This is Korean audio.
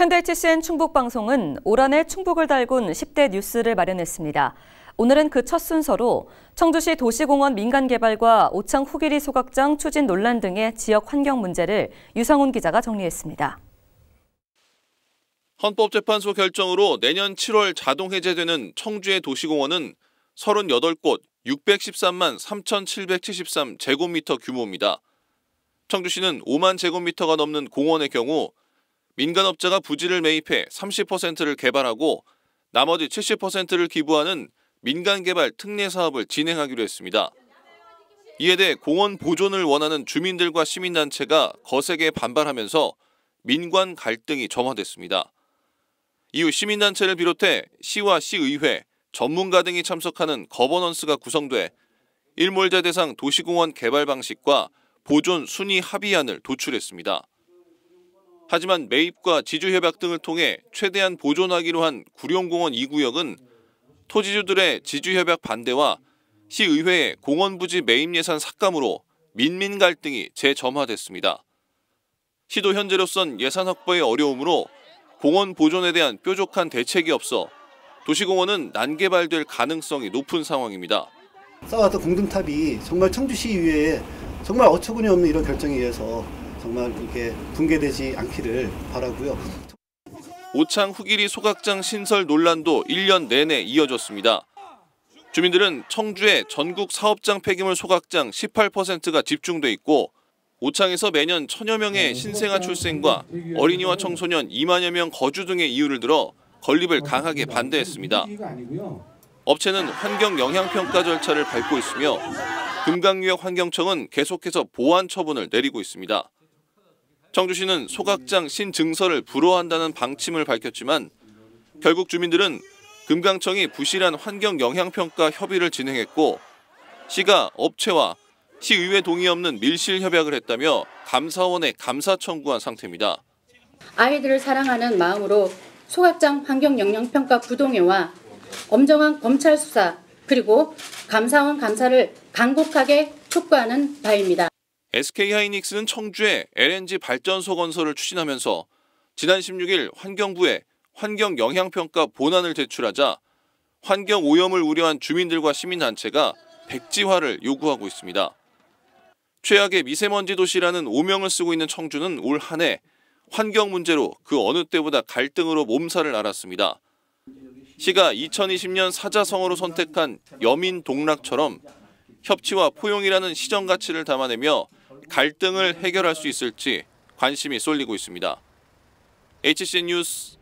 현대치센 충북방송은 올 한해 충북을 달군 10대 뉴스를 마련했습니다. 오늘은 그 첫 순서로 청주시 도시공원 민간개발과 오창 후기리 소각장 추진 논란 등의 지역 환경 문제를 유상훈 기자가 정리했습니다. 헌법재판소 결정으로 내년 7월 자동 해제되는 청주의 도시공원은 38곳 613만 3,773 제곱미터 규모입니다. 청주시는 5만 제곱미터가 넘는 공원의 경우 민간업자가 부지를 매입해 30%를 개발하고 나머지 70%를 기부하는 민간개발 특례 사업을 진행하기로 했습니다. 이에 대해 공원 보존을 원하는 주민들과 시민단체가 거세게 반발하면서 민관 갈등이 점화됐습니다. 이후 시민단체를 비롯해 시와 시의회, 전문가 등이 참석하는 거버넌스가 구성돼 일몰자 대상 도시공원 개발 방식과 보존 순위 합의안을 도출했습니다. 하지만 매입과 지주협약 등을 통해 최대한 보존하기로 한 구룡공원 2구역은 토지주들의 지주협약 반대와 시의회의 공원부지 매입 예산 삭감으로 민민 갈등이 재점화됐습니다. 시도 현재로선 예산 확보의 어려움으로 공원 보존에 대한 뾰족한 대책이 없어 도시공원은 난개발될 가능성이 높은 상황입니다. 싸웠던 공든탑이 정말 청주시의회에 정말 어처구니없는 이런 결정에 의해서 정말 이렇게 붕괴되지 않기를 바라고요. 오창 후길이 소각장 신설 논란도 1년 내내 이어졌습니다. 주민들은 청주의 전국 사업장 폐기물 소각장 18%가 집중돼 있고 오창에서 매년 천여 명의 신생아 출생과 어린이와 청소년 2만여 명 거주 등의 이유를 들어 건립을 강하게 반대했습니다. 업체는 환경 영향 평가 절차를 밟고 있으며 금강유역 환경청은 계속해서 보안 처분을 내리고 있습니다. 청주시는 소각장 신증서를 불허한다는 방침을 밝혔지만 결국 주민들은 금강청이 부실한 환경 영향평가 협의를 진행했고 시가 업체와 시의회 동의 없는 밀실 협약을 했다며 감사원에 감사 청구한 상태입니다. 아이들을 사랑하는 마음으로 소각장 환경 영향평가 부동해와 엄정한 검찰 수사 그리고 감사원 감사를 간곡하게 촉구하는 바입니다. SK하이닉스는 청주에 LNG 발전소 건설을 추진하면서 지난 16일 환경부에 환경 영향평가 본안을 제출하자 환경 오염을 우려한 주민들과 시민단체가 백지화를 요구하고 있습니다. 최악의 미세먼지 도시라는 오명을 쓰고 있는 청주는 올 한해 환경 문제로 그 어느 때보다 갈등으로 몸살을 앓았습니다. 시가 2020년 사자성어로 선택한 여민 동락처럼 협치와 포용이라는 시정 가치를 담아내며 갈등을 해결할 수 있을지 관심이 쏠리고 있습니다. HC 뉴스